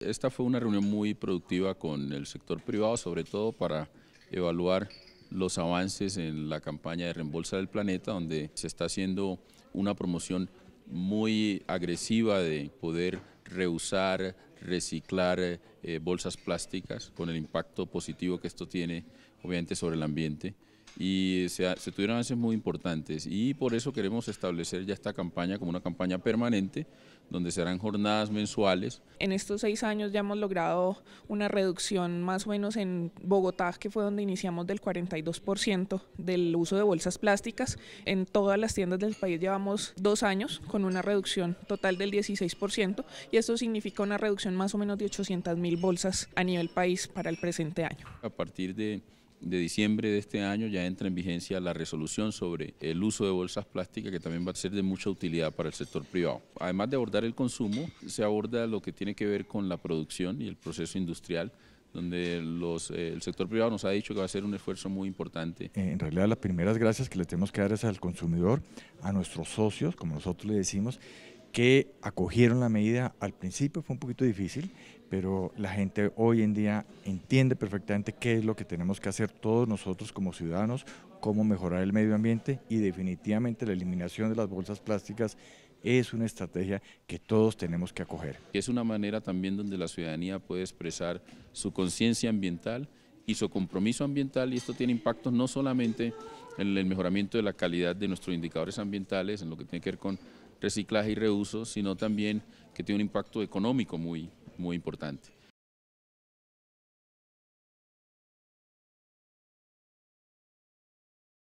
Esta fue una reunión muy productiva con el sector privado, sobre todo para evaluar los avances en la campaña de reembolsa del planeta, donde se está haciendo una promoción muy agresiva de poder reusar, reciclar eh, bolsas plásticas, con el impacto positivo que esto tiene, obviamente, sobre el ambiente. Y se, se, tuvieron avances muy importantes y por eso queremos establecer ya esta campaña como una campaña permanente donde serán jornadas mensuales. En estos seis años ya hemos logrado una reducción más o menos en Bogotá, que fue donde iniciamos del 42% del uso de bolsas plásticas. En todas las tiendas del país llevamos dos años con una reducción total del 16% y esto significa una reducción más o menos de 800 mil bolsas a nivel país para el presente año. A partir de de diciembre de este año ya entra en vigencia la resolución sobre el uso de bolsas plásticas que también va a ser de mucha utilidad para el sector privado. Además de abordar el consumo, se aborda lo que tiene que ver con la producción y el proceso industrial donde los, eh, el sector privado nos ha dicho que va a ser un esfuerzo muy importante. Eh, en realidad las primeras gracias que le tenemos que dar es al consumidor, a nuestros socios, como nosotros le decimos, que acogieron la medida al principio, fue un poquito difícil, pero la gente hoy en día entiende perfectamente qué es lo que tenemos que hacer todos nosotros como ciudadanos, cómo mejorar el medio ambiente y definitivamente la eliminación de las bolsas plásticas es una estrategia que todos tenemos que acoger. Es una manera también donde la ciudadanía puede expresar su conciencia ambiental y su compromiso ambiental y esto tiene impacto no solamente en el mejoramiento de la calidad de nuestros indicadores ambientales, en lo que tiene que ver con reciclaje y reuso, sino también que tiene un impacto económico muy, muy importante.